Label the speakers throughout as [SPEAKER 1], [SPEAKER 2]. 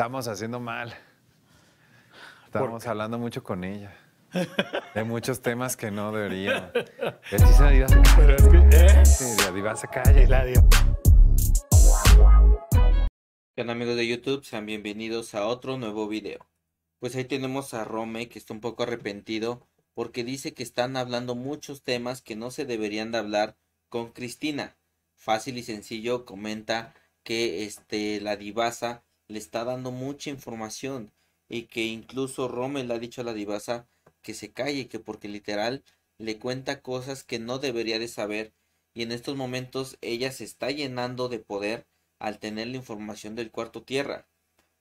[SPEAKER 1] estamos haciendo mal. Estamos hablando mucho con ella. Hay muchos temas que no deberían Es la diva la diva se Y ¿eh? La
[SPEAKER 2] Bien amigos de YouTube? Sean bienvenidos a otro nuevo video. Pues ahí tenemos a Rome que está un poco arrepentido porque dice que están hablando muchos temas que no se deberían de hablar con Cristina. Fácil y sencillo comenta que este, la divasa le está dando mucha información y que incluso Rome le ha dicho a la divasa que se calle, que porque literal le cuenta cosas que no debería de saber y en estos momentos ella se está llenando de poder al tener la información del cuarto tierra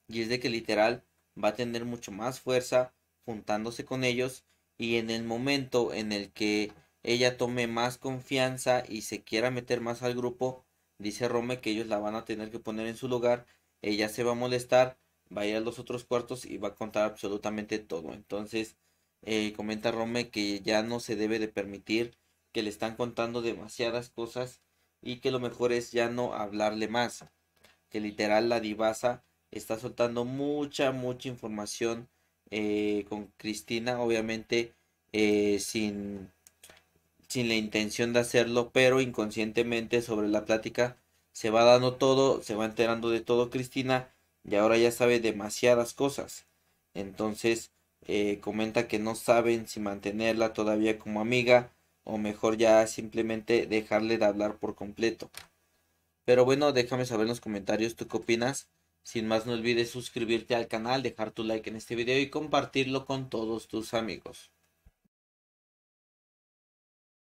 [SPEAKER 2] y es de que literal va a tener mucho más fuerza juntándose con ellos y en el momento en el que ella tome más confianza y se quiera meter más al grupo, dice Rome que ellos la van a tener que poner en su lugar ella se va a molestar, va a ir a los otros cuartos y va a contar absolutamente todo. Entonces, eh, comenta Rome que ya no se debe de permitir, que le están contando demasiadas cosas y que lo mejor es ya no hablarle más, que literal la divasa está soltando mucha, mucha información eh, con Cristina, obviamente eh, sin, sin la intención de hacerlo, pero inconscientemente sobre la plática se va dando todo, se va enterando de todo Cristina y ahora ya sabe demasiadas cosas. Entonces eh, comenta que no saben si mantenerla todavía como amiga o mejor ya simplemente dejarle de hablar por completo. Pero bueno, déjame saber en los comentarios tú qué opinas. Sin más no olvides suscribirte al canal, dejar tu like en este video y compartirlo con todos tus amigos.